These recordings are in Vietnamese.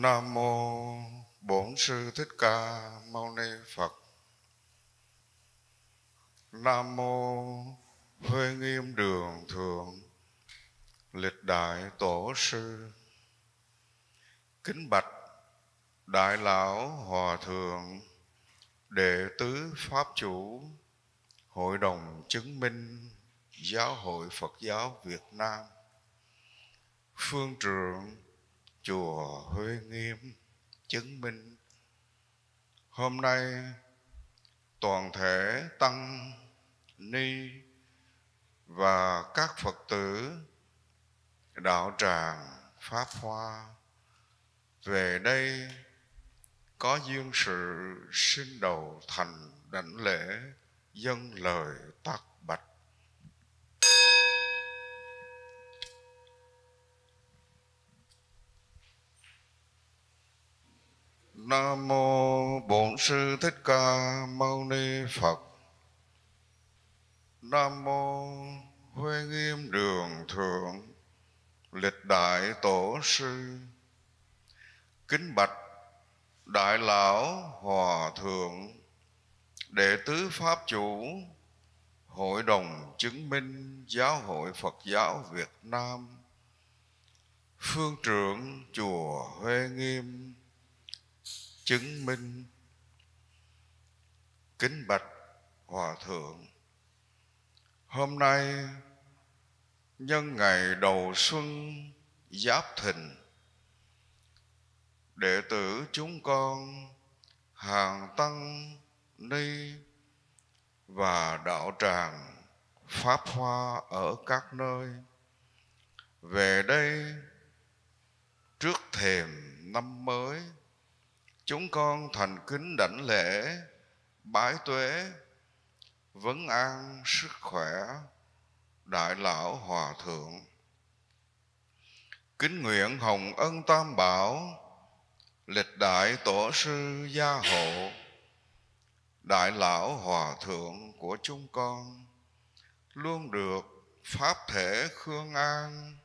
Nam mô Bổn sư Thích Ca Mâu Ni Phật. Nam mô Huệ Nghiêm Đường Thượng Lịch Đại Tổ Sư. Kính bạch Đại lão Hòa thượng Đệ tứ Pháp chủ Hội đồng chứng minh Giáo hội Phật giáo Việt Nam Phương trưởng chùa Huệ Nghiêm chứng minh hôm nay toàn thể tăng ni và các Phật tử đạo tràng Pháp Hoa về đây có duyên sự xin đầu thành đảnh lễ dân lời tác Nam mô Bổn sư Thích Ca Mâu Ni Phật. Nam mô huê Nghiêm Đường Thượng Lịch Đại Tổ sư. Kính bạch Đại lão Hòa thượng Đệ tứ pháp chủ Hội đồng chứng minh Giáo hội Phật giáo Việt Nam Phương trưởng Chùa Huê Nghiêm chứng minh kính bạch hòa thượng hôm nay nhân ngày đầu xuân giáp thìn đệ tử chúng con hàng tăng ni và đạo tràng pháp hoa ở các nơi về đây trước thềm năm mới Chúng con thành kính đảnh lễ, bái tuế, vấn an sức khỏe, đại lão hòa thượng. Kính nguyện hồng ân tam bảo, lịch đại tổ sư gia hộ, đại lão hòa thượng của chúng con, luôn được pháp thể khương an,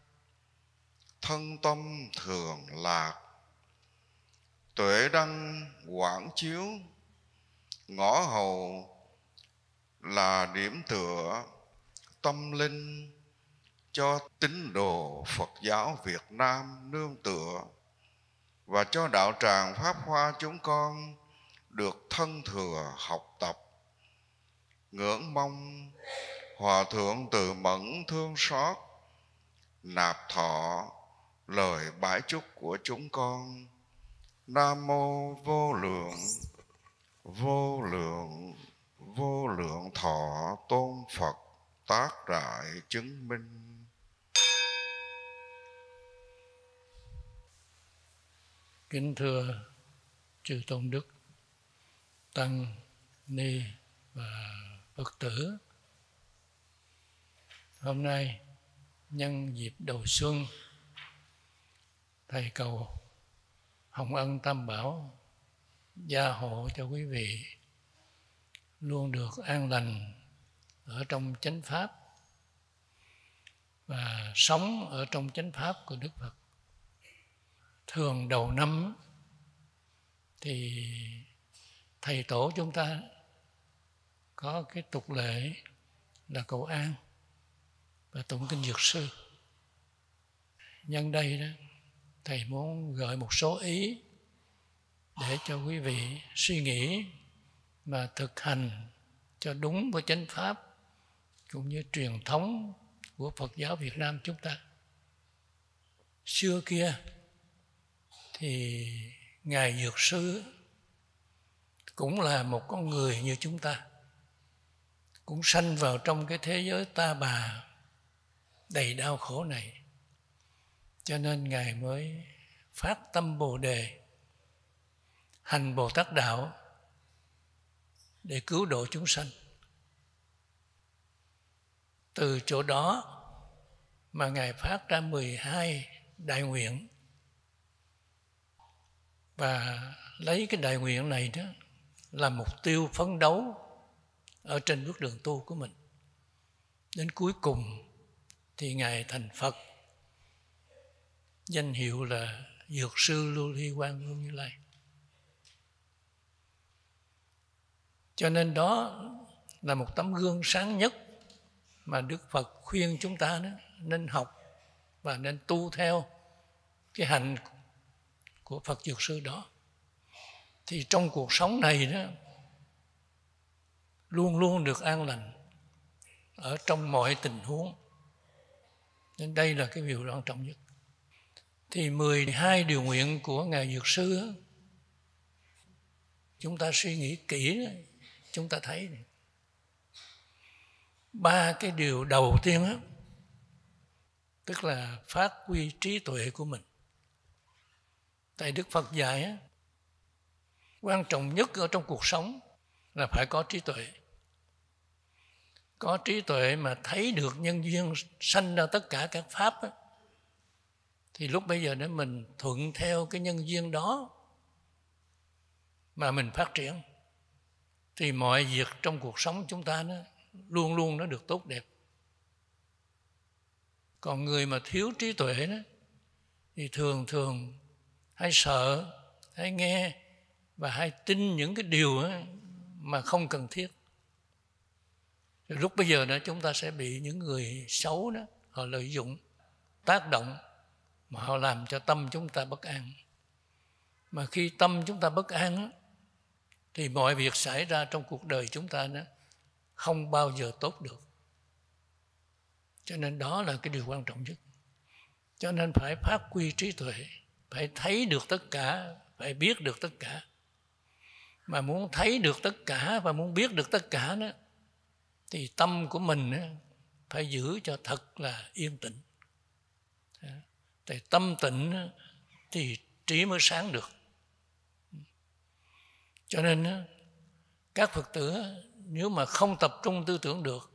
thân tâm thường lạc, tuệ đăng quảng chiếu ngõ hầu là điểm tựa tâm linh cho tín đồ Phật giáo Việt Nam nương tựa và cho đạo tràng Pháp Hoa chúng con được thân thừa học tập. Ngưỡng mong Hòa Thượng từ mẫn thương xót, nạp thọ lời bái chúc của chúng con Nam mô vô lượng, vô lượng, vô lượng thọ tôn Phật tác đại chứng minh. Kính thưa chư Tôn Đức, Tăng, Ni và Phật tử, hôm nay nhân dịp đầu xuân, Thầy cầu hồng ân tam bảo gia hộ cho quý vị luôn được an lành ở trong chánh pháp và sống ở trong chánh pháp của đức phật thường đầu năm thì thầy tổ chúng ta có cái tục lệ là cầu an và tụng kinh dược sư nhân đây đó thầy muốn gợi một số ý để cho quý vị suy nghĩ và thực hành cho đúng với chánh pháp cũng như truyền thống của Phật giáo Việt Nam chúng ta. Xưa kia thì ngài dược sư cũng là một con người như chúng ta cũng sanh vào trong cái thế giới ta bà đầy đau khổ này cho nên ngài mới phát tâm bồ đề hành bồ tát đạo để cứu độ chúng sanh từ chỗ đó mà ngài phát ra 12 đại nguyện và lấy cái đại nguyện này đó là mục tiêu phấn đấu ở trên bước đường tu của mình đến cuối cùng thì ngài thành phật danh hiệu là dược sư lưu ly quan vương như lai cho nên đó là một tấm gương sáng nhất mà đức phật khuyên chúng ta nên học và nên tu theo cái hành của phật dược sư đó thì trong cuộc sống này đó luôn luôn được an lành ở trong mọi tình huống nên đây là cái điều quan trọng nhất thì 12 điều nguyện của Ngài Dược Sư đó, chúng ta suy nghĩ kỹ đó, chúng ta thấy này. ba cái điều đầu tiên đó, tức là phát huy trí tuệ của mình tại Đức Phật dạy á, quan trọng nhất ở trong cuộc sống là phải có trí tuệ có trí tuệ mà thấy được nhân duyên sanh ra tất cả các pháp á, thì lúc bây giờ nếu mình thuận theo cái nhân duyên đó mà mình phát triển thì mọi việc trong cuộc sống chúng ta nó luôn luôn nó được tốt đẹp còn người mà thiếu trí tuệ đó thì thường thường hay sợ hay nghe và hay tin những cái điều mà không cần thiết lúc bây giờ đó chúng ta sẽ bị những người xấu đó họ lợi dụng tác động mà họ làm cho tâm chúng ta bất an mà khi tâm chúng ta bất an á, thì mọi việc xảy ra trong cuộc đời chúng ta nó không bao giờ tốt được cho nên đó là cái điều quan trọng nhất cho nên phải phát quy trí tuệ phải thấy được tất cả phải biết được tất cả mà muốn thấy được tất cả và muốn biết được tất cả đó thì tâm của mình phải giữ cho thật là yên tĩnh tại tâm tịnh thì trí mới sáng được cho nên các phật tử nếu mà không tập trung tư tưởng được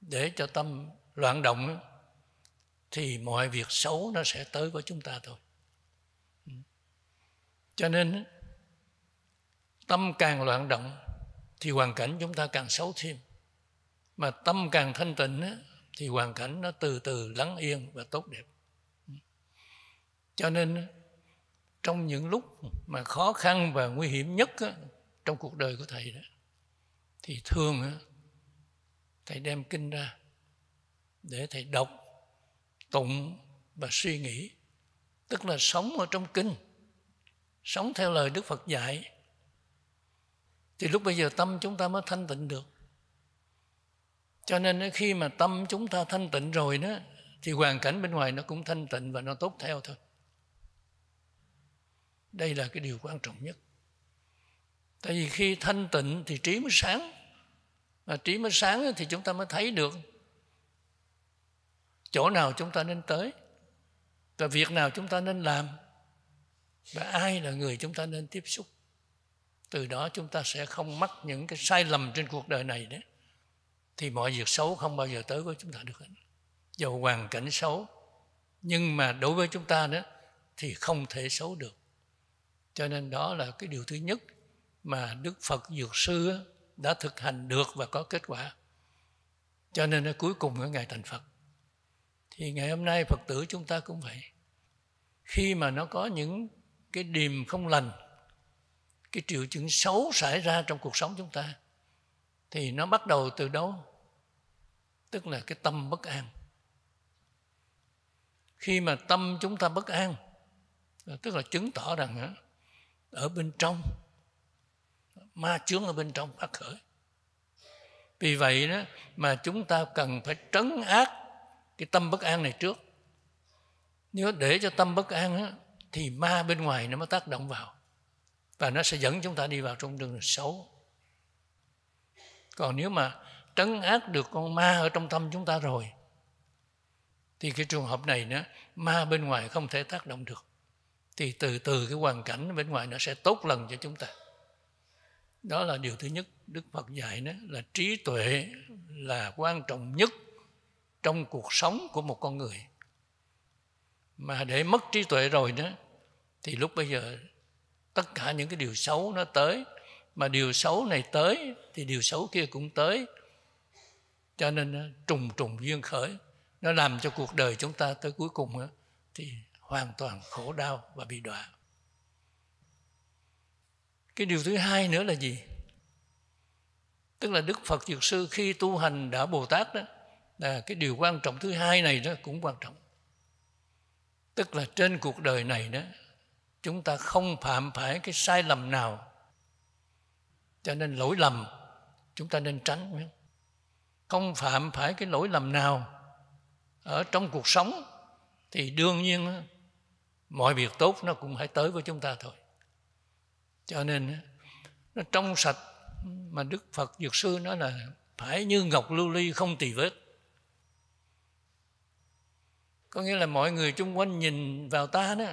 để cho tâm loạn động thì mọi việc xấu nó sẽ tới với chúng ta thôi cho nên tâm càng loạn động thì hoàn cảnh chúng ta càng xấu thêm mà tâm càng thanh tịnh thì hoàn cảnh nó từ từ lắng yên và tốt đẹp cho nên trong những lúc mà khó khăn và nguy hiểm nhất á, trong cuộc đời của thầy đó thì thường á, thầy đem kinh ra để thầy đọc tụng và suy nghĩ tức là sống ở trong kinh sống theo lời đức phật dạy thì lúc bây giờ tâm chúng ta mới thanh tịnh được cho nên khi mà tâm chúng ta thanh tịnh rồi đó thì hoàn cảnh bên ngoài nó cũng thanh tịnh và nó tốt theo thôi đây là cái điều quan trọng nhất tại vì khi thanh tịnh thì trí mới sáng mà trí mới sáng thì chúng ta mới thấy được chỗ nào chúng ta nên tới và việc nào chúng ta nên làm và ai là người chúng ta nên tiếp xúc từ đó chúng ta sẽ không mắc những cái sai lầm trên cuộc đời này đấy thì mọi việc xấu không bao giờ tới với chúng ta được dầu hoàn cảnh xấu nhưng mà đối với chúng ta đó thì không thể xấu được cho nên đó là cái điều thứ nhất mà đức phật dược sư đã thực hành được và có kết quả cho nên cuối cùng ngày thành phật thì ngày hôm nay phật tử chúng ta cũng vậy khi mà nó có những cái điềm không lành cái triệu chứng xấu xảy ra trong cuộc sống chúng ta thì nó bắt đầu từ đâu tức là cái tâm bất an khi mà tâm chúng ta bất an tức là chứng tỏ rằng ở bên trong ma chướng ở bên trong phát khởi vì vậy đó mà chúng ta cần phải trấn ác cái tâm bất an này trước nếu để cho tâm bất an đó, thì ma bên ngoài nó mới tác động vào và nó sẽ dẫn chúng ta đi vào trong đường xấu còn nếu mà trấn ác được con ma ở trong tâm chúng ta rồi thì cái trường hợp này nữa ma bên ngoài không thể tác động được thì từ từ cái hoàn cảnh bên ngoài nó sẽ tốt lần cho chúng ta đó là điều thứ nhất đức phật dạy đó là trí tuệ là quan trọng nhất trong cuộc sống của một con người mà để mất trí tuệ rồi đó thì lúc bây giờ tất cả những cái điều xấu nó tới mà điều xấu này tới thì điều xấu kia cũng tới cho nên à, trùng trùng duyên khởi nó làm cho cuộc đời chúng ta tới cuối cùng đó, thì hoàn toàn khổ đau và bị đọa cái điều thứ hai nữa là gì tức là đức phật dược sư khi tu hành đã bồ tát đó là cái điều quan trọng thứ hai này đó cũng quan trọng tức là trên cuộc đời này đó chúng ta không phạm phải cái sai lầm nào cho nên lỗi lầm chúng ta nên tránh không phạm phải cái lỗi lầm nào ở trong cuộc sống thì đương nhiên mọi việc tốt nó cũng phải tới với chúng ta thôi cho nên nó trong sạch mà đức phật dược sư nói là phải như ngọc lưu ly không tỳ vết có nghĩa là mọi người chung quanh nhìn vào ta đó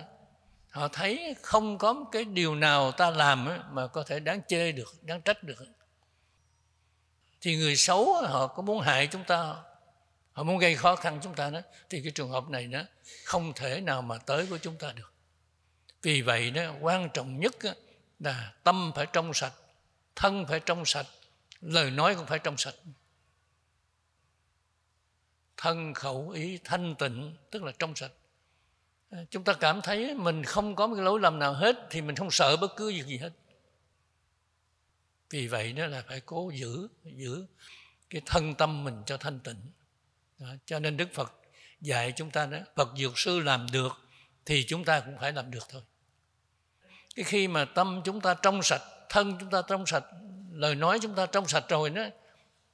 họ thấy không có một cái điều nào ta làm mà có thể đáng chê được đáng trách được thì người xấu họ có muốn hại chúng ta họ muốn gây khó khăn chúng ta đó thì cái trường hợp này nó không thể nào mà tới của chúng ta được vì vậy đó quan trọng nhất là tâm phải trong sạch thân phải trong sạch lời nói cũng phải trong sạch thân khẩu ý thanh tịnh tức là trong sạch à, chúng ta cảm thấy mình không có một cái lỗi lầm nào hết thì mình không sợ bất cứ việc gì hết vì vậy nó là phải cố giữ giữ cái thân tâm mình cho thanh tịnh đó. cho nên đức phật dạy chúng ta đó phật dược sư làm được thì chúng ta cũng phải làm được thôi cái khi mà tâm chúng ta trong sạch thân chúng ta trong sạch lời nói chúng ta trong sạch rồi đó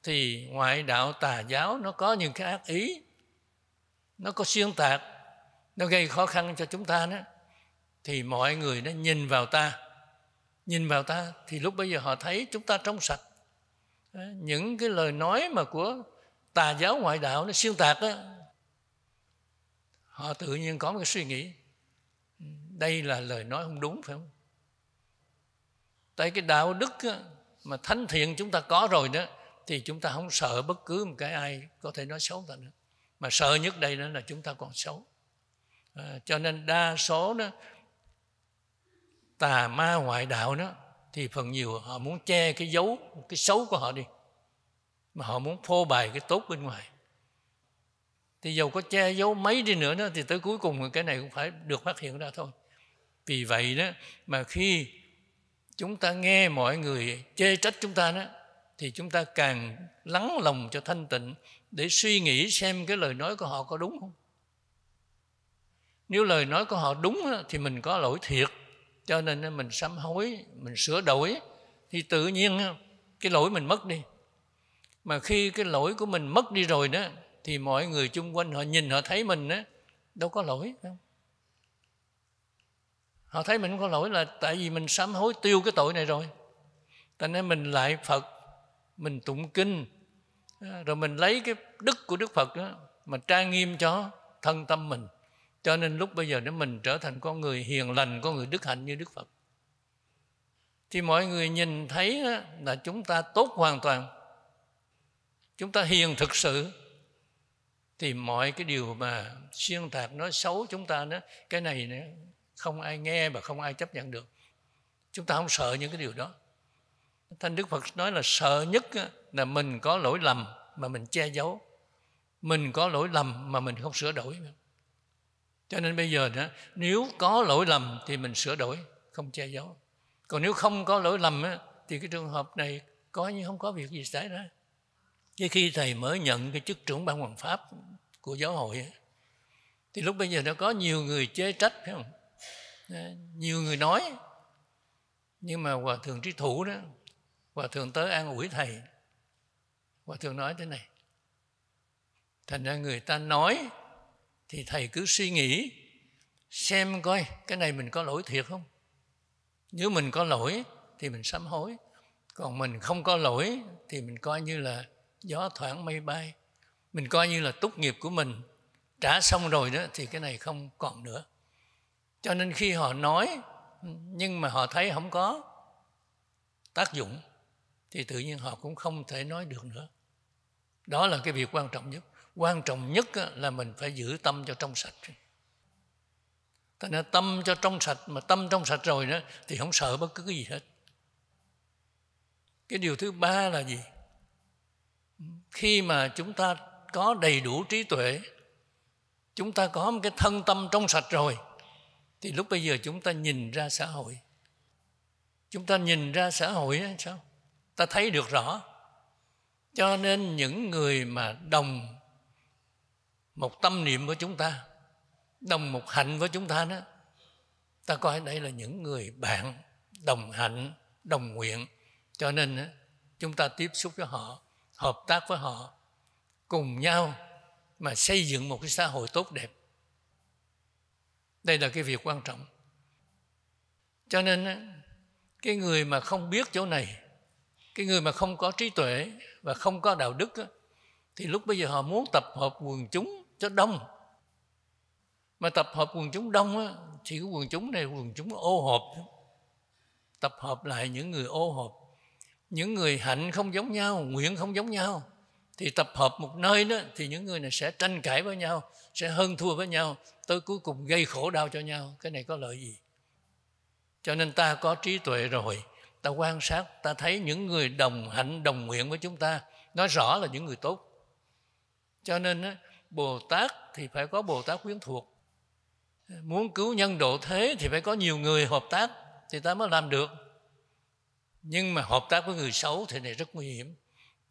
thì ngoại đạo tà giáo nó có những cái ác ý nó có xuyên tạc nó gây khó khăn cho chúng ta đó thì mọi người nó nhìn vào ta nhìn vào ta thì lúc bây giờ họ thấy chúng ta trong sạch những cái lời nói mà của tà giáo ngoại đạo nó siêu tạc á họ tự nhiên có một cái suy nghĩ đây là lời nói không đúng phải không tại cái đạo đức á, mà thánh thiện chúng ta có rồi đó thì chúng ta không sợ bất cứ một cái ai có thể nói xấu ta nữa mà sợ nhất đây đó là chúng ta còn xấu à, cho nên đa số đó tà ma ngoại đạo đó thì phần nhiều họ muốn che cái dấu cái xấu của họ đi mà họ muốn phô bày cái tốt bên ngoài thì dầu có che giấu mấy đi nữa đó thì tới cuối cùng cái này cũng phải được phát hiện ra thôi vì vậy đó mà khi chúng ta nghe mọi người chê trách chúng ta đó thì chúng ta càng lắng lòng cho thanh tịnh để suy nghĩ xem cái lời nói của họ có đúng không nếu lời nói của họ đúng thì mình có lỗi thiệt cho nên mình sám hối mình sửa đổi thì tự nhiên cái lỗi mình mất đi mà khi cái lỗi của mình mất đi rồi đó thì mọi người chung quanh họ nhìn họ thấy mình đó, đâu có lỗi không họ thấy mình không có lỗi là tại vì mình sám hối tiêu cái tội này rồi tại nên mình lại phật mình tụng kinh rồi mình lấy cái đức của đức phật đó mà trang nghiêm cho thân tâm mình cho nên lúc bây giờ nếu mình trở thành con người hiền lành con người đức hạnh như đức phật thì mọi người nhìn thấy là chúng ta tốt hoàn toàn chúng ta hiền thực sự thì mọi cái điều mà xuyên tạc nói xấu chúng ta đó cái này nữa, không ai nghe và không ai chấp nhận được chúng ta không sợ những cái điều đó thanh đức phật nói là sợ nhất là mình có lỗi lầm mà mình che giấu mình có lỗi lầm mà mình không sửa đổi cho nên bây giờ đó, nếu có lỗi lầm thì mình sửa đổi không che giấu còn nếu không có lỗi lầm thì cái trường hợp này có nhưng không có việc gì xảy ra chứ khi thầy mới nhận cái chức trưởng ban hoàng pháp của giáo hội thì lúc bây giờ đã có nhiều người chế trách phải không nhiều người nói nhưng mà hòa thượng trí thủ đó hòa thượng tới an ủi thầy hòa thượng nói thế này thành ra người ta nói thì thầy cứ suy nghĩ xem coi cái này mình có lỗi thiệt không nếu mình có lỗi thì mình sám hối còn mình không có lỗi thì mình coi như là gió thoảng mây bay mình coi như là tốt nghiệp của mình trả xong rồi đó thì cái này không còn nữa cho nên khi họ nói nhưng mà họ thấy không có tác dụng thì tự nhiên họ cũng không thể nói được nữa đó là cái việc quan trọng nhất quan trọng nhất là mình phải giữ tâm cho trong sạch ta nói tâm cho trong sạch mà tâm trong sạch rồi đó thì không sợ bất cứ cái gì hết. Cái điều thứ ba là gì? khi mà chúng ta có đầy đủ trí tuệ chúng ta có một cái thân tâm trong sạch rồi thì lúc bây giờ chúng ta nhìn ra xã hội chúng ta nhìn ra xã hội ấy, sao ta thấy được rõ cho nên những người mà đồng một tâm niệm với chúng ta đồng một hạnh với chúng ta đó ta coi đây là những người bạn đồng hạnh đồng nguyện cho nên chúng ta tiếp xúc với họ hợp tác với họ cùng nhau mà xây dựng một cái xã hội tốt đẹp đây là cái việc quan trọng cho nên cái người mà không biết chỗ này cái người mà không có trí tuệ và không có đạo đức thì lúc bây giờ họ muốn tập hợp quần chúng cho đông mà tập hợp quần chúng đông thì cái quần chúng này quần chúng ô hộp tập hợp lại những người ô hộp những người hạnh không giống nhau nguyện không giống nhau thì tập hợp một nơi đó thì những người này sẽ tranh cãi với nhau sẽ hơn thua với nhau tới cuối cùng gây khổ đau cho nhau cái này có lợi gì cho nên ta có trí tuệ rồi ta quan sát ta thấy những người đồng hạnh đồng nguyện với chúng ta nói rõ là những người tốt cho nên bồ tát thì phải có bồ tát quyến thuộc muốn cứu nhân độ thế thì phải có nhiều người hợp tác thì ta mới làm được nhưng mà hợp tác với người xấu thì này rất nguy hiểm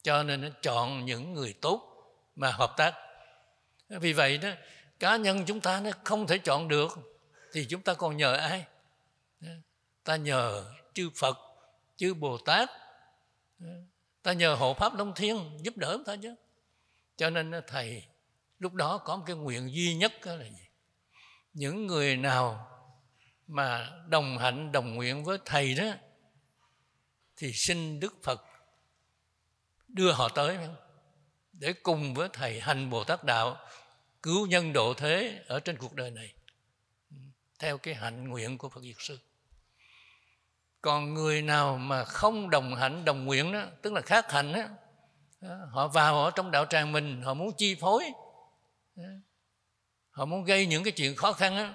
cho nên nó chọn những người tốt mà hợp tác vì vậy đó cá nhân chúng ta nó không thể chọn được thì chúng ta còn nhờ ai ta nhờ chư phật chư bồ tát ta nhờ hộ pháp long thiên giúp đỡ ta chứ cho nên thầy lúc đó có một cái nguyện duy nhất đó là gì những người nào mà đồng hành đồng nguyện với thầy đó thì xin Đức Phật đưa họ tới để cùng với thầy hành Bồ Tát đạo cứu nhân độ thế ở trên cuộc đời này theo cái hạnh nguyện của Phật Diệt Sư. Còn người nào mà không đồng hạnh đồng nguyện đó, tức là khác hạnh đó, họ vào ở trong đạo tràng mình, họ muốn chi phối, họ muốn gây những cái chuyện khó khăn đó,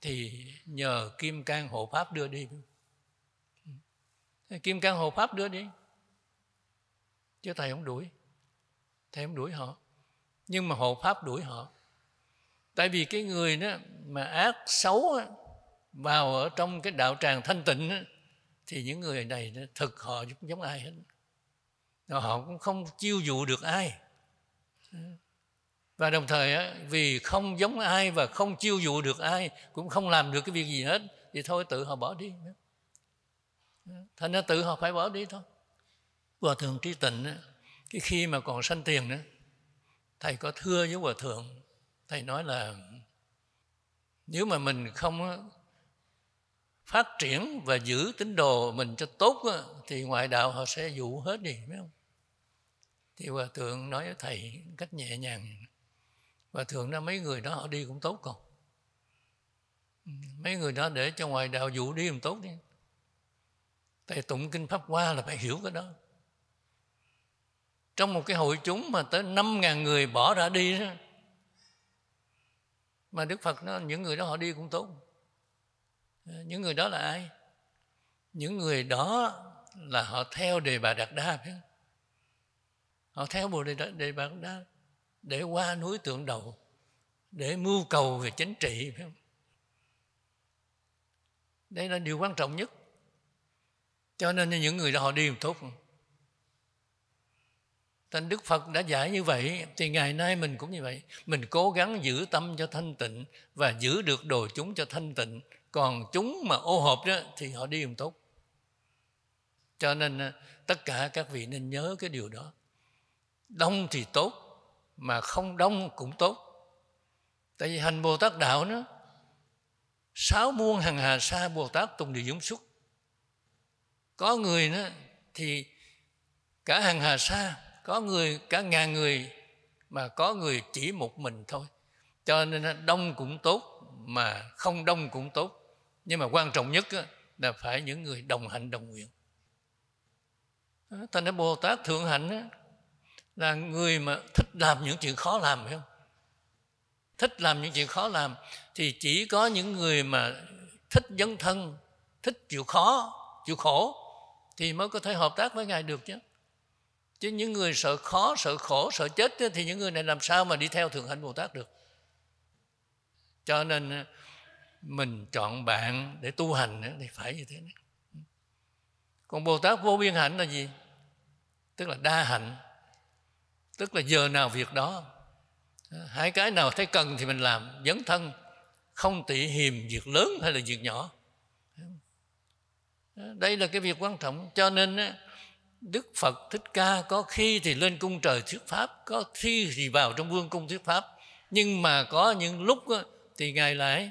thì nhờ Kim Cang hộ pháp đưa đi kim cang hộ pháp đưa đi chứ thầy không đuổi thầy không đuổi họ nhưng mà hộ pháp đuổi họ tại vì cái người đó mà ác xấu đó, vào ở trong cái đạo tràng thanh tịnh đó, thì những người này nó thực họ giống, giống ai hết họ cũng không chiêu dụ được ai và đồng thời á, vì không giống ai và không chiêu dụ được ai cũng không làm được cái việc gì hết thì thôi tự họ bỏ đi nữa thành ra tự họ phải bỏ đi thôi hòa thượng trí tịnh cái khi mà còn sanh tiền nữa thầy có thưa với hòa thượng thầy nói là nếu mà mình không phát triển và giữ tín đồ mình cho tốt thì ngoại đạo họ sẽ dụ hết đi phải không thì hòa thượng nói với thầy cách nhẹ nhàng hòa thượng nói mấy người đó họ đi cũng tốt còn mấy người đó để cho ngoại đạo dụ đi cũng tốt đi Tại tụng kinh Pháp Hoa là phải hiểu cái đó. Trong một cái hội chúng mà tới 5.000 người bỏ ra đi đó, mà Đức Phật nó những người đó họ đi cũng tốt. Những người đó là ai? Những người đó là họ theo đề bà Đạt Đa phải không? Họ theo bộ đề, đề Bà Đạt Đa để qua núi tượng đầu để mưu cầu về chính trị phải không? Đây là điều quan trọng nhất cho nên những người đó họ đi một thúc Thành Đức Phật đã giải như vậy Thì ngày nay mình cũng như vậy Mình cố gắng giữ tâm cho thanh tịnh Và giữ được đồ chúng cho thanh tịnh Còn chúng mà ô hộp đó Thì họ đi không tốt Cho nên à, tất cả các vị nên nhớ cái điều đó Đông thì tốt Mà không đông cũng tốt Tại vì hành Bồ Tát Đạo nó Sáu muôn hàng hà sa Bồ Tát tùng địa dũng xuất có người đó thì cả hàng hà sa có người cả ngàn người mà có người chỉ một mình thôi cho nên đông cũng tốt mà không đông cũng tốt nhưng mà quan trọng nhất là phải những người đồng hành đồng nguyện thành ra bồ tát thượng hạnh là người mà thích làm những chuyện khó làm phải không thích làm những chuyện khó làm thì chỉ có những người mà thích dấn thân thích chịu khó chịu khổ thì mới có thể hợp tác với ngài được chứ chứ những người sợ khó sợ khổ sợ chết thì những người này làm sao mà đi theo thượng hạnh bồ tát được cho nên mình chọn bạn để tu hành thì phải như thế này. còn bồ tát vô biên hạnh là gì tức là đa hạnh tức là giờ nào việc đó hai cái nào thấy cần thì mình làm dấn thân không tị hiềm việc lớn hay là việc nhỏ đây là cái việc quan trọng cho nên đức phật thích ca có khi thì lên cung trời thuyết pháp có khi thì vào trong vương cung thuyết pháp nhưng mà có những lúc thì ngài lại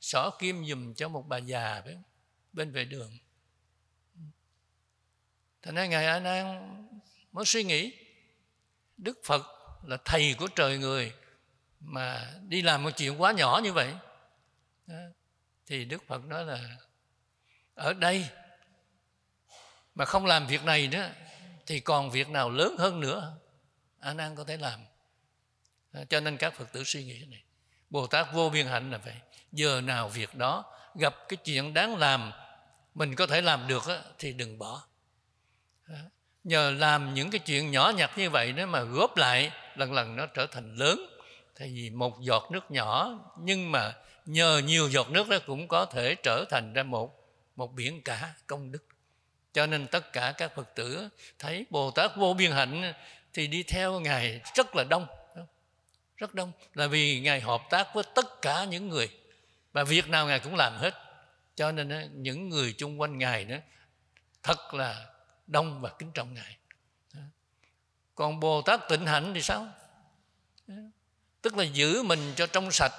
xỏ kim dùm cho một bà già bên, về đường thành ra ngài a nan mới suy nghĩ đức phật là thầy của trời người mà đi làm một chuyện quá nhỏ như vậy thì đức phật nói là ở đây mà không làm việc này nữa thì còn việc nào lớn hơn nữa anh nan có thể làm à, cho nên các phật tử suy nghĩ này bồ tát vô biên hạnh là vậy giờ nào việc đó gặp cái chuyện đáng làm mình có thể làm được thì đừng bỏ à, nhờ làm những cái chuyện nhỏ nhặt như vậy đó mà góp lại lần lần nó trở thành lớn thì vì một giọt nước nhỏ nhưng mà nhờ nhiều giọt nước đó cũng có thể trở thành ra một một biển cả công đức cho nên tất cả các phật tử thấy bồ tát vô biên hạnh thì đi theo ngài rất là đông rất đông là vì ngài hợp tác với tất cả những người và việc nào ngài cũng làm hết cho nên những người chung quanh ngài nữa thật là đông và kính trọng ngài còn bồ tát tịnh hạnh thì sao tức là giữ mình cho trong sạch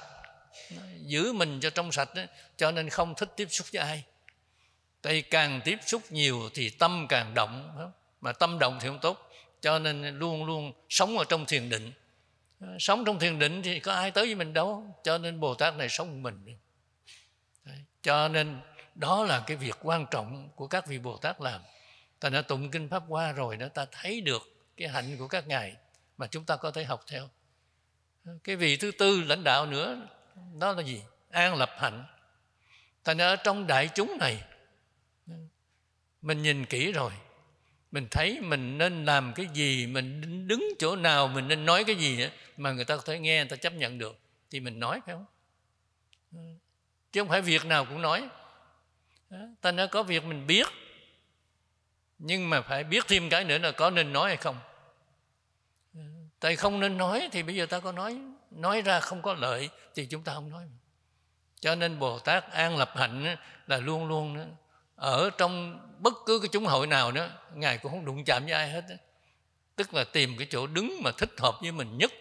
giữ mình cho trong sạch cho nên không thích tiếp xúc với ai tại càng tiếp xúc nhiều thì tâm càng động mà tâm động thì không tốt cho nên luôn luôn sống ở trong thiền định sống trong thiền định thì có ai tới với mình đâu cho nên bồ tát này sống mình cho nên đó là cái việc quan trọng của các vị bồ tát làm ta đã tụng kinh pháp qua rồi đó ta thấy được cái hạnh của các ngài mà chúng ta có thể học theo cái vị thứ tư lãnh đạo nữa đó là gì an lập hạnh thành ở trong đại chúng này mình nhìn kỹ rồi mình thấy mình nên làm cái gì mình đứng chỗ nào mình nên nói cái gì mà người ta có thể nghe người ta chấp nhận được thì mình nói phải không chứ không phải việc nào cũng nói ta nói có việc mình biết nhưng mà phải biết thêm cái nữa là có nên nói hay không tại không nên nói thì bây giờ ta có nói nói ra không có lợi thì chúng ta không nói cho nên bồ tát an lập hạnh là luôn luôn ở trong bất cứ cái chúng hội nào đó ngài cũng không đụng chạm với ai hết đó. tức là tìm cái chỗ đứng mà thích hợp với mình nhất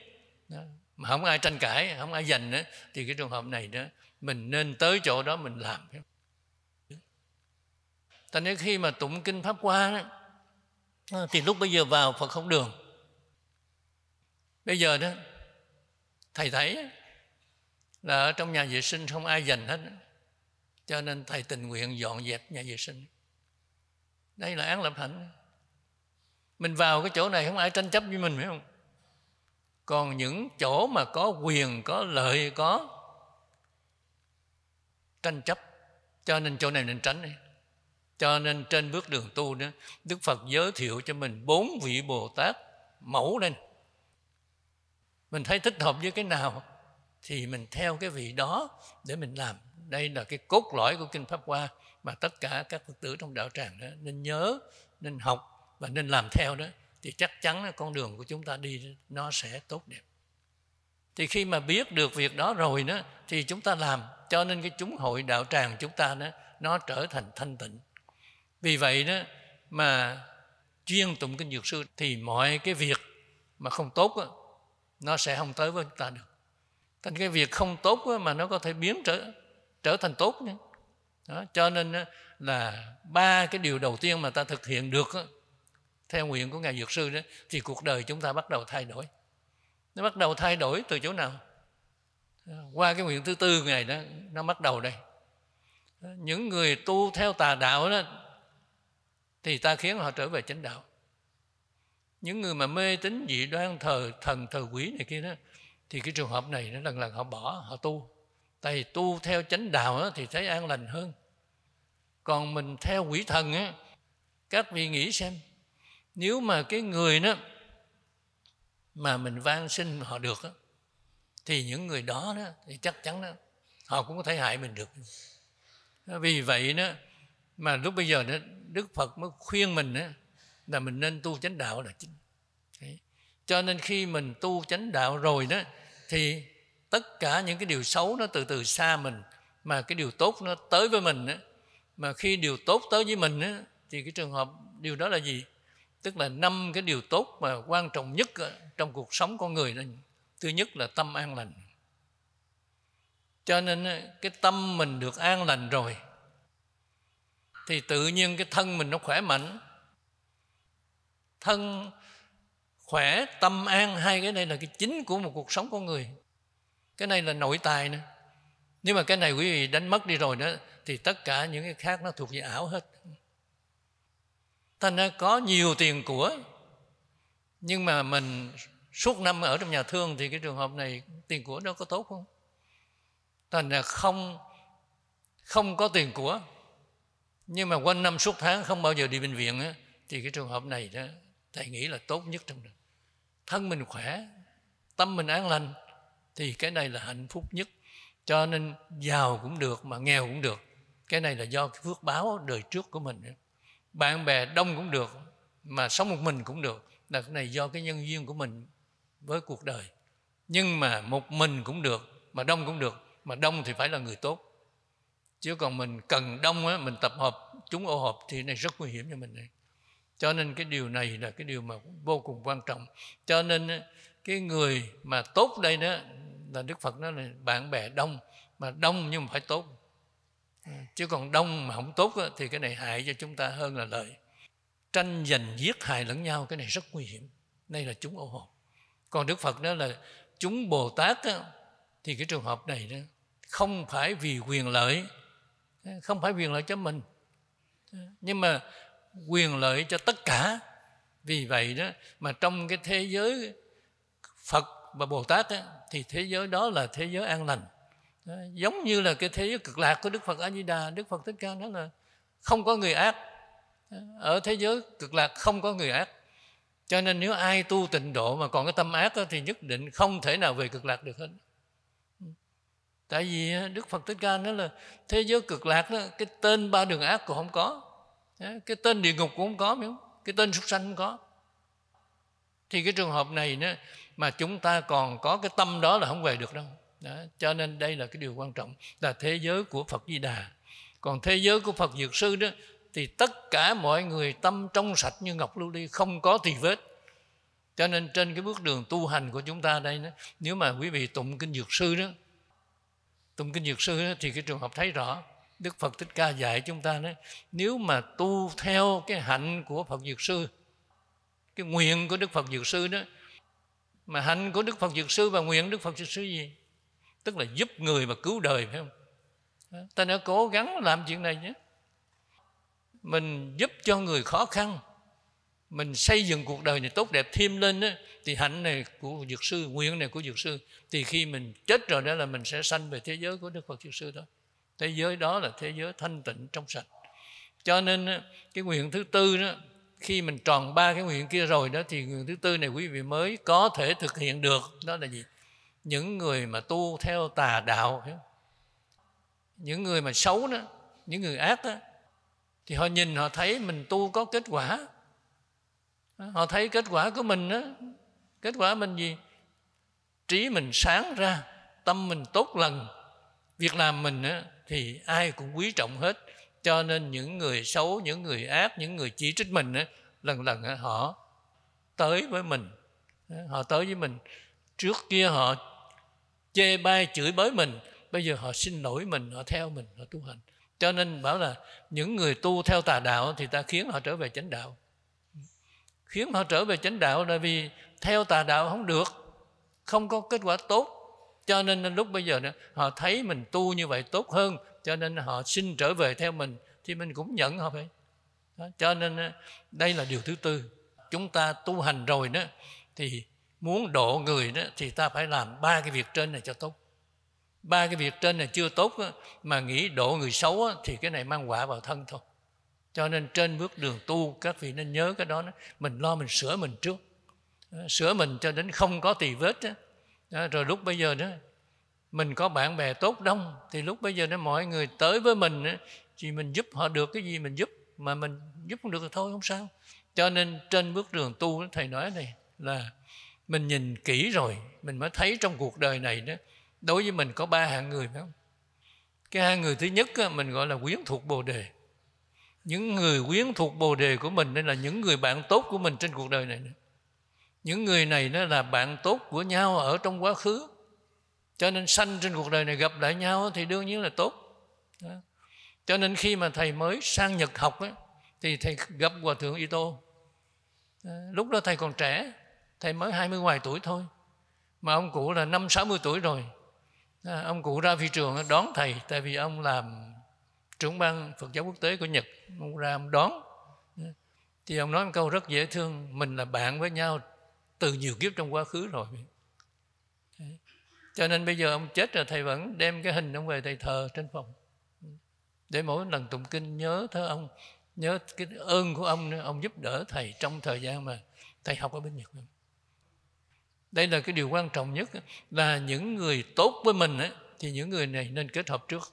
đó. mà không ai tranh cãi không ai giành đó. thì cái trường hợp này đó mình nên tới chỗ đó mình làm thành nên khi mà tụng kinh pháp qua đó, thì lúc bây giờ vào phật không đường bây giờ đó thầy thấy là ở trong nhà vệ sinh không ai giành hết cho nên thầy tình nguyện dọn dẹp nhà vệ sinh đây là án lập hạnh mình vào cái chỗ này không ai tranh chấp với mình phải không còn những chỗ mà có quyền có lợi có tranh chấp cho nên chỗ này nên tránh đi cho nên trên bước đường tu đó đức phật giới thiệu cho mình bốn vị bồ tát mẫu lên mình thấy thích hợp với cái nào thì mình theo cái vị đó để mình làm đây là cái cốt lõi của kinh pháp hoa mà tất cả các phật tử trong đạo tràng đó nên nhớ nên học và nên làm theo đó thì chắc chắn là con đường của chúng ta đi nó sẽ tốt đẹp thì khi mà biết được việc đó rồi đó thì chúng ta làm cho nên cái chúng hội đạo tràng chúng ta đó nó trở thành thanh tịnh vì vậy đó mà chuyên tụng kinh dược sư thì mọi cái việc mà không tốt đó, nó sẽ không tới với chúng ta được thành cái việc không tốt đó, mà nó có thể biến trở trở thành tốt nữa đó, cho nên là ba cái điều đầu tiên mà ta thực hiện được theo nguyện của ngài dược sư đó thì cuộc đời chúng ta bắt đầu thay đổi nó bắt đầu thay đổi từ chỗ nào qua cái nguyện thứ tư ngày đó nó bắt đầu đây những người tu theo tà đạo đó thì ta khiến họ trở về chánh đạo những người mà mê tín dị đoan thờ thần thờ quỷ này kia đó thì cái trường hợp này nó lần lần họ bỏ họ tu tại vì tu theo chánh đạo thì thấy an lành hơn còn mình theo quỷ thần á các vị nghĩ xem nếu mà cái người đó mà mình van sinh họ được đó, thì những người đó, đó thì chắc chắn đó, họ cũng có thể hại mình được vì vậy đó mà lúc bây giờ đó, đức phật mới khuyên mình đó, là mình nên tu chánh đạo là chính cho nên khi mình tu chánh đạo rồi đó thì tất cả những cái điều xấu nó từ từ xa mình mà cái điều tốt nó tới với mình á mà khi điều tốt tới với mình á thì cái trường hợp điều đó là gì tức là năm cái điều tốt mà quan trọng nhất trong cuộc sống con người đó thứ nhất là tâm an lành cho nên cái tâm mình được an lành rồi thì tự nhiên cái thân mình nó khỏe mạnh thân khỏe tâm an hai cái đây là cái chính của một cuộc sống con người cái này là nội tài nữa nhưng mà cái này quý vị đánh mất đi rồi đó thì tất cả những cái khác nó thuộc về ảo hết thành ra có nhiều tiền của nhưng mà mình suốt năm ở trong nhà thương thì cái trường hợp này tiền của nó có tốt không thành ra không không có tiền của nhưng mà quanh năm suốt tháng không bao giờ đi bệnh viện á, thì cái trường hợp này đó thầy nghĩ là tốt nhất trong đời thân mình khỏe tâm mình an lành thì cái này là hạnh phúc nhất cho nên giàu cũng được mà nghèo cũng được cái này là do cái phước báo đời trước của mình bạn bè đông cũng được mà sống một mình cũng được là cái này do cái nhân duyên của mình với cuộc đời nhưng mà một mình cũng được mà đông cũng được mà đông thì phải là người tốt chứ còn mình cần đông á mình tập hợp chúng ô hợp thì này rất nguy hiểm cho mình này cho nên cái điều này là cái điều mà vô cùng quan trọng cho nên cái người mà tốt đây đó là đức phật nói là bạn bè đông mà đông nhưng mà phải tốt chứ còn đông mà không tốt thì cái này hại cho chúng ta hơn là lợi tranh giành giết hại lẫn nhau cái này rất nguy hiểm đây là chúng ô hồn còn đức phật đó là chúng bồ tát thì cái trường hợp này đó không phải vì quyền lợi không phải quyền lợi cho mình nhưng mà quyền lợi cho tất cả vì vậy đó mà trong cái thế giới phật và bồ tát thì thế giới đó là thế giới an lành đó, giống như là cái thế giới cực lạc của đức phật a di đà đức phật thích ca nói là không có người ác ở thế giới cực lạc không có người ác cho nên nếu ai tu tịnh độ mà còn cái tâm ác đó, thì nhất định không thể nào về cực lạc được hết tại vì đức phật thích ca nói là thế giới cực lạc đó cái tên ba đường ác cũng không có cái tên địa ngục cũng không có cái tên súc sanh cũng không có thì cái trường hợp này nữa mà chúng ta còn có cái tâm đó là không về được đâu đó. cho nên đây là cái điều quan trọng là thế giới của phật di đà còn thế giới của phật dược sư đó thì tất cả mọi người tâm trong sạch như ngọc lưu ly không có tỳ vết cho nên trên cái bước đường tu hành của chúng ta đây đó, nếu mà quý vị tụng kinh dược sư đó tụng kinh dược sư đó, thì cái trường hợp thấy rõ đức phật thích ca dạy chúng ta đó nếu mà tu theo cái hạnh của phật dược sư cái nguyện của đức phật dược sư đó mà hạnh của đức phật dược sư và nguyện đức phật dược sư gì tức là giúp người và cứu đời phải không ta đã cố gắng làm chuyện này nhé mình giúp cho người khó khăn mình xây dựng cuộc đời này tốt đẹp thêm lên đó, thì hạnh này của dược sư nguyện này của dược sư thì khi mình chết rồi đó là mình sẽ sanh về thế giới của đức phật dược sư đó thế giới đó là thế giới thanh tịnh trong sạch cho nên cái nguyện thứ tư đó khi mình tròn ba cái nguyện kia rồi đó thì nguyện thứ tư này quý vị mới có thể thực hiện được đó là gì những người mà tu theo tà đạo những người mà xấu đó những người ác đó thì họ nhìn họ thấy mình tu có kết quả họ thấy kết quả của mình đó kết quả mình gì trí mình sáng ra tâm mình tốt lần việc làm mình đó, thì ai cũng quý trọng hết cho nên những người xấu những người ác những người chỉ trích mình ấy, lần lần họ tới với mình họ tới với mình trước kia họ chê bai chửi bới mình bây giờ họ xin lỗi mình họ theo mình họ tu hành cho nên bảo là những người tu theo tà đạo thì ta khiến họ trở về chánh đạo khiến họ trở về chánh đạo là vì theo tà đạo không được không có kết quả tốt cho nên lúc bây giờ họ thấy mình tu như vậy tốt hơn cho nên họ xin trở về theo mình thì mình cũng nhận họ phải cho nên ờ, đây là điều thứ tư chúng ta tu hành rồi đó thì muốn độ người đó thì ta phải làm ba cái việc trên này cho tốt ba cái việc trên này chưa tốt mà nghĩ độ người xấu thì cái này mang quả vào thân thôi cho nên trên bước đường tu các vị nên nhớ cái đó, mình lo mình sửa mình trước sửa mình cho đến không có tỳ vết đó, đó, rồi lúc bây giờ đó mình có bạn bè tốt đông thì lúc bây giờ đó mọi người tới với mình thì mình giúp họ được cái gì mình giúp mà mình giúp không được thì thôi không sao cho nên trên bước đường tu thầy nói này là mình nhìn kỹ rồi mình mới thấy trong cuộc đời này đó đối với mình có ba hạng người phải không cái hai người thứ nhất á, mình gọi là quyến thuộc bồ đề những người quyến thuộc bồ đề của mình nên là những người bạn tốt của mình trên cuộc đời này nữa những người này nó là bạn tốt của nhau ở trong quá khứ cho nên sanh trên cuộc đời này gặp lại nhau thì đương nhiên là tốt đó. cho nên khi mà thầy mới sang nhật học ấy, thì thầy gặp hòa thượng ito đó. lúc đó thầy còn trẻ thầy mới hai mươi ngoài tuổi thôi mà ông cụ là năm sáu mươi tuổi rồi đó. ông cụ ra phi trường đón thầy tại vì ông làm trưởng ban phật giáo quốc tế của nhật ông ra ông đón thì ông nói một câu rất dễ thương mình là bạn với nhau từ nhiều kiếp trong quá khứ rồi cho nên bây giờ ông chết rồi thầy vẫn đem cái hình ông về thầy thờ trên phòng để mỗi lần tụng kinh nhớ thơ ông nhớ cái ơn của ông ông giúp đỡ thầy trong thời gian mà thầy học ở bên nhật đây là cái điều quan trọng nhất là những người tốt với mình thì những người này nên kết hợp trước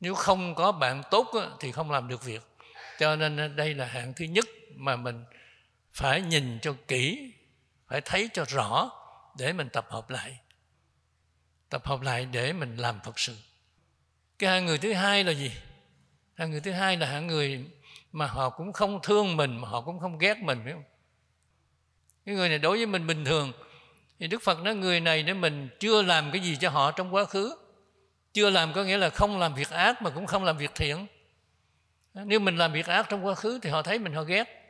nếu không có bạn tốt thì không làm được việc cho nên đây là hạng thứ nhất mà mình phải nhìn cho kỹ phải thấy cho rõ để mình tập hợp lại tập hợp lại để mình làm phật sự cái hạng người thứ hai là gì hạng người thứ hai là hạng người mà họ cũng không thương mình mà họ cũng không ghét mình phải không cái người này đối với mình bình thường thì đức phật nói người này nếu mình chưa làm cái gì cho họ trong quá khứ chưa làm có nghĩa là không làm việc ác mà cũng không làm việc thiện nếu mình làm việc ác trong quá khứ thì họ thấy mình họ ghét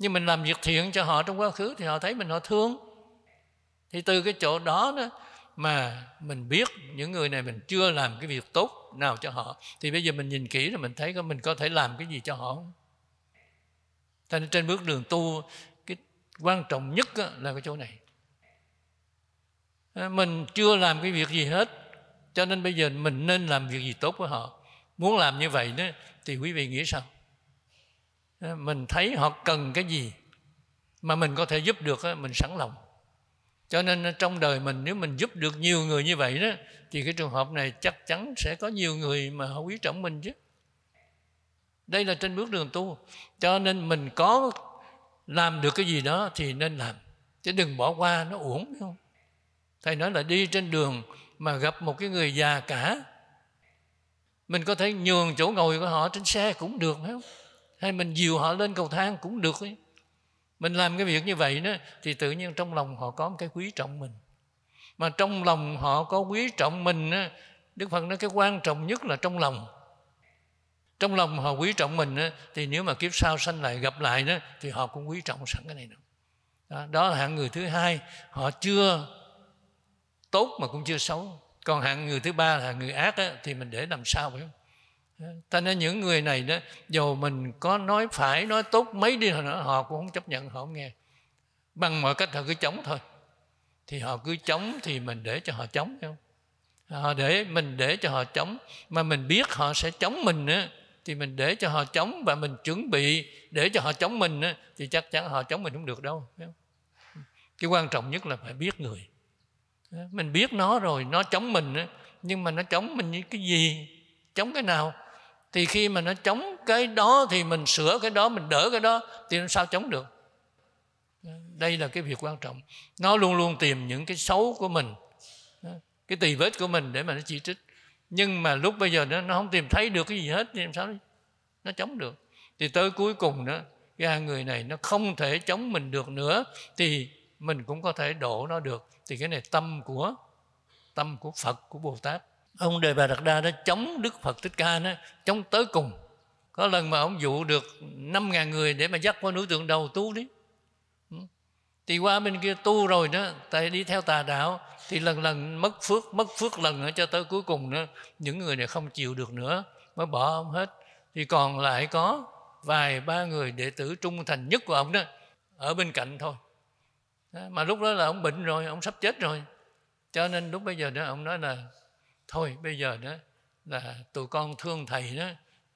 nhưng mình làm việc thiện cho họ trong quá khứ thì họ thấy mình họ thương thì từ cái chỗ đó đó mà mình biết những người này mình chưa làm cái việc tốt nào cho họ thì bây giờ mình nhìn kỹ rồi mình thấy có mình có thể làm cái gì cho họ không cho nên trên bước đường tu cái quan trọng nhất là cái chỗ này à, mình chưa làm cái việc gì hết cho nên bây giờ mình nên làm việc gì tốt với họ muốn làm như vậy đó thì quý vị nghĩ sao Ờ, mình thấy họ cần cái gì mà mình có thể giúp được mình sẵn lòng cho nên ờ, trong đời mình nếu mình giúp được nhiều người như vậy đó thì cái trường hợp này chắc chắn sẽ có nhiều người mà họ quý trọng mình chứ đây là trên bước đường tu cho nên mình có làm được cái gì đó thì nên làm chứ đừng bỏ qua nó uổng không thầy nói là đi trên đường mà gặp một cái người già cả mình có thể nhường chỗ ngồi của họ trên xe cũng được phải không hay mình dìu họ lên cầu thang cũng được ấy. mình làm cái việc như vậy đó thì tự nhiên trong lòng họ có một cái quý trọng mình mà trong lòng họ có quý trọng mình á, Đức Phật nói cái quan trọng nhất là trong lòng trong lòng họ quý trọng mình á, thì nếu mà kiếp sau sanh lại gặp lại đó thì họ cũng quý trọng sẵn cái này nữa đó, đó là hạng người thứ hai họ chưa tốt mà cũng chưa xấu còn hạng người thứ ba là người ác á, thì mình để làm sao phải không ta nên những người này đó dù mình có nói phải nói tốt mấy đi nữa họ cũng không chấp nhận họ không nghe bằng mọi cách họ cứ chống thôi thì họ cứ chống thì mình để cho họ chống không họ để mình để cho họ chống mà mình biết họ sẽ chống mình á thì mình để cho họ chống và mình chuẩn bị để cho họ chống mình á thì chắc chắn họ chống mình không được đâu không? cái quan trọng nhất là phải biết người mình biết nó rồi nó chống mình á nhưng mà nó chống mình như cái gì chống cái nào thì khi mà nó chống cái đó thì mình sửa cái đó mình đỡ cái đó thì nó sao chống được đây là cái việc quan trọng nó luôn luôn tìm những cái xấu của mình cái tỳ vết của mình để mà nó chỉ trích nhưng mà lúc bây giờ nó, nó không tìm thấy được cái gì hết thì làm sao nó chống được thì tới cuối cùng đó cái hai người này nó không thể chống mình được nữa thì mình cũng có thể đổ nó được thì cái này tâm của tâm của phật của bồ tát ông đề bà đạt đa đó chống đức phật thích ca nó chống tới cùng có lần mà ông dụ được năm ngàn người để mà dắt qua núi tượng đầu tu đi ừ. thì qua bên kia tu rồi đó tại đi theo tà đạo thì lần lần mất phước mất phước lần nữa cho tới cuối cùng nữa những người này không chịu được nữa mới bỏ ông hết thì còn lại có vài ba người đệ tử trung thành nhất của ông đó ở bên cạnh thôi mà lúc đó là ông bệnh rồi ông sắp chết rồi cho nên lúc bây giờ đó ông nói là thôi bây giờ đó là tụi con thương thầy đó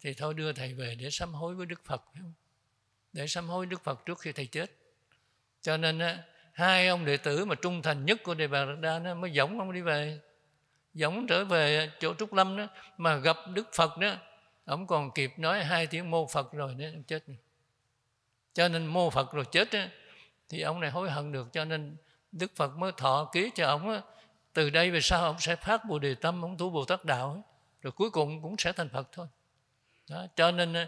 thì thôi đưa thầy về để sám hối với đức phật để sám hối đức phật trước khi thầy chết cho nên á, hai ông đệ tử mà trung thành nhất của đề bà đa nó mới dẫn ông đi về dẫn trở về chỗ trúc lâm đó mà gặp đức phật đó ông còn kịp nói hai tiếng mô phật rồi nữa chết cho nên mô phật rồi chết đó, thì ông này hối hận được cho nên đức phật mới thọ ký cho ông đó từ đây về sau ông sẽ phát bồ đề tâm ông tu bồ tát đạo ấy. rồi cuối cùng cũng sẽ thành phật thôi đó. cho nên ờ,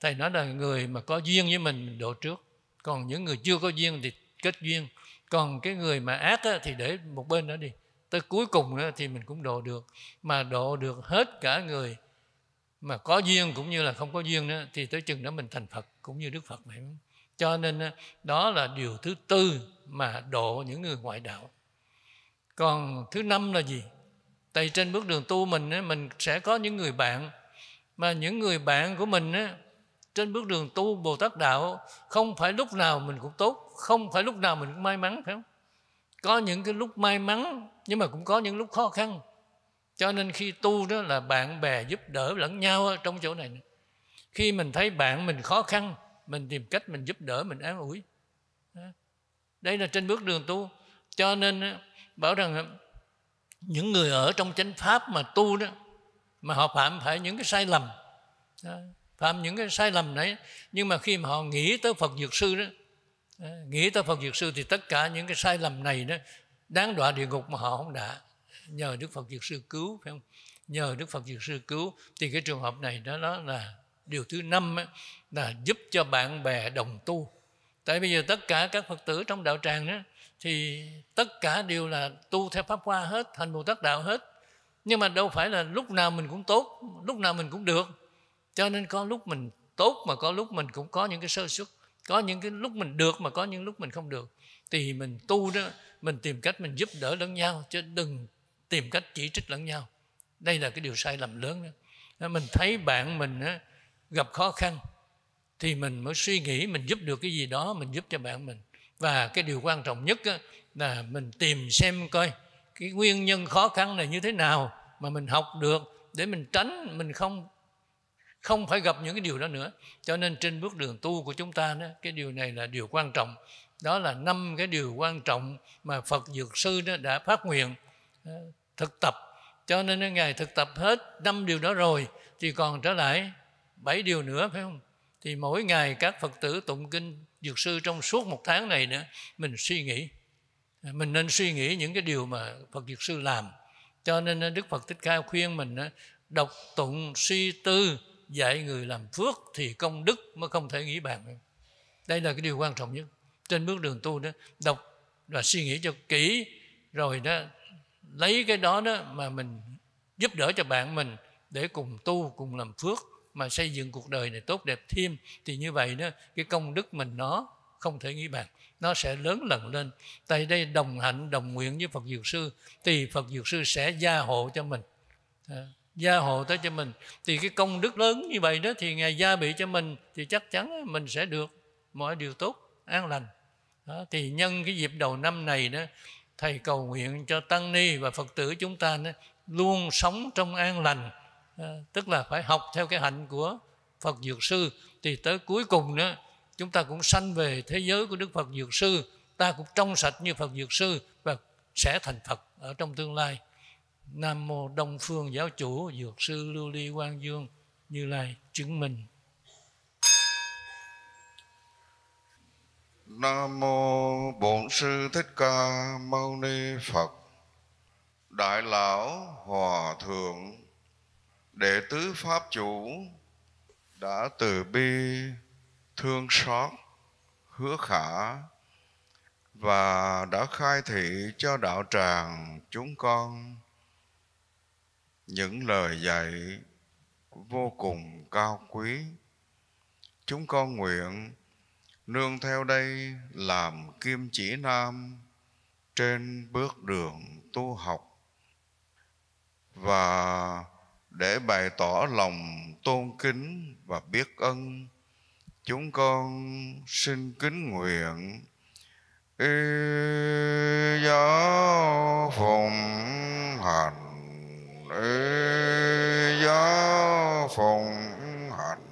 thầy nói là người mà có duyên với mình độ trước còn những người chưa có duyên thì kết duyên còn cái người mà ác á, thì để một bên đó đi tới cuối cùng á, thì mình cũng độ được mà độ được hết cả người mà có duyên cũng như là không có duyên đó, thì tới chừng đó mình thành phật cũng như đức phật vậy cho nên đó là điều thứ tư mà độ những người ngoại đạo còn thứ năm là gì tại trên bước đường tu mình ấy, mình sẽ có những người bạn mà những người bạn của mình ấy, trên bước đường tu bồ tát đạo không phải lúc nào mình cũng tốt không phải lúc nào mình cũng may mắn phải không có những cái lúc may mắn nhưng mà cũng có những lúc khó khăn cho nên khi tu đó là bạn bè giúp đỡ lẫn nhau trong chỗ này khi mình thấy bạn mình khó khăn mình tìm cách mình giúp đỡ mình an ủi đây là trên bước đường tu cho nên bảo rằng những người ở trong chánh pháp mà tu đó mà họ phạm phải những cái sai lầm đó, phạm những cái sai lầm đấy nhưng mà khi mà họ nghĩ tới phật dược sư đó nghĩ tới phật dược sư thì tất cả những cái sai lầm này đó đáng đọa địa ngục mà họ không đã nhờ đức phật dược sư cứu phải không nhờ đức phật dược sư cứu thì cái trường hợp này đó, đó là điều thứ năm ấy, là giúp cho bạn bè đồng tu tại bây giờ tất cả các phật tử trong đạo tràng đó thì tất cả đều là tu theo pháp hoa hết thành bồ tát đạo hết nhưng mà đâu phải là lúc nào mình cũng tốt lúc nào mình cũng được cho nên có lúc mình tốt mà có lúc mình cũng có những cái sơ xuất có những cái lúc mình được mà có những lúc mình không được thì mình tu đó mình tìm cách mình giúp đỡ lẫn nhau chứ đừng tìm cách chỉ trích lẫn nhau đây là cái điều sai lầm lớn đó. mình thấy bạn mình gặp khó khăn thì mình mới suy nghĩ mình giúp được cái gì đó mình giúp cho bạn mình và cái điều quan trọng nhất là mình tìm xem coi cái nguyên nhân khó khăn này như thế nào mà mình học được để mình tránh mình không không phải gặp những cái điều đó nữa cho nên trên bước đường tu của chúng ta đó cái điều này là điều quan trọng đó là năm cái điều quan trọng mà phật dược sư đó đã phát nguyện ờ, thực tập cho nên ngài thực tập hết năm điều đó rồi thì còn trở lại bảy điều nữa phải không thì mỗi ngày các phật tử tụng kinh dược sư trong suốt một tháng này nữa mình suy nghĩ mình nên suy nghĩ những cái điều mà phật dược sư làm cho nên à, đức phật thích ca khuyên mình à, đọc tụng suy tư dạy người làm phước thì công đức mới không thể nghĩ bàn đây là cái điều quan trọng nhất trên bước đường tu đó đọc và suy nghĩ cho kỹ rồi đó lấy cái đó đó mà mình giúp đỡ cho bạn mình để cùng tu cùng làm phước mà xây dựng cuộc đời này tốt đẹp thêm thì như vậy đó cái công đức mình nó không thể nghĩ bạc nó sẽ lớn lần lên tại đây đồng hạnh đồng nguyện với phật dược sư thì phật dược sư sẽ gia hộ cho mình gia hộ tới cho mình thì cái công đức lớn như vậy đó thì ngài gia bị cho mình thì chắc chắn mình sẽ được mọi điều tốt an lành đó, thì nhân cái dịp đầu năm này đó thầy cầu nguyện cho tăng ni và phật tử chúng ta đó, luôn sống trong an lành Ờ, tức là phải học theo cái hạnh của Phật Dược Sư thì tới cuối cùng nữa chúng ta cũng sanh về thế giới của Đức Phật Dược Sư ta cũng trong sạch như Phật Dược Sư và sẽ thành Phật ở trong tương lai Nam Mô Đông Phương Giáo Chủ Dược Sư Lưu Ly Quang Dương Như Lai chứng minh Nam Mô Bổn Sư Thích Ca Mâu Ni Phật Đại Lão Hòa Thượng đệ tứ pháp chủ đã từ bi thương xót hứa khả và đã khai thị cho đạo tràng chúng con những lời dạy vô cùng cao quý chúng con nguyện nương theo đây làm kim chỉ nam trên bước đường tu học và để bày tỏ lòng tôn kính và biết ơn chúng con xin kính nguyện y giáo phụng hành y giáo phụng hành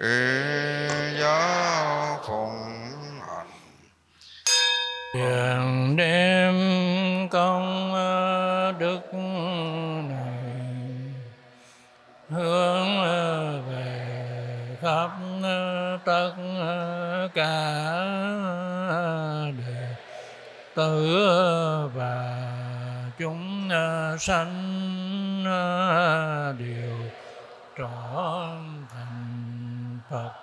y giáo phụng hành nguyện đêm công hướng về khắp tất cả đệ tử và chúng sanh đều trọn thành Phật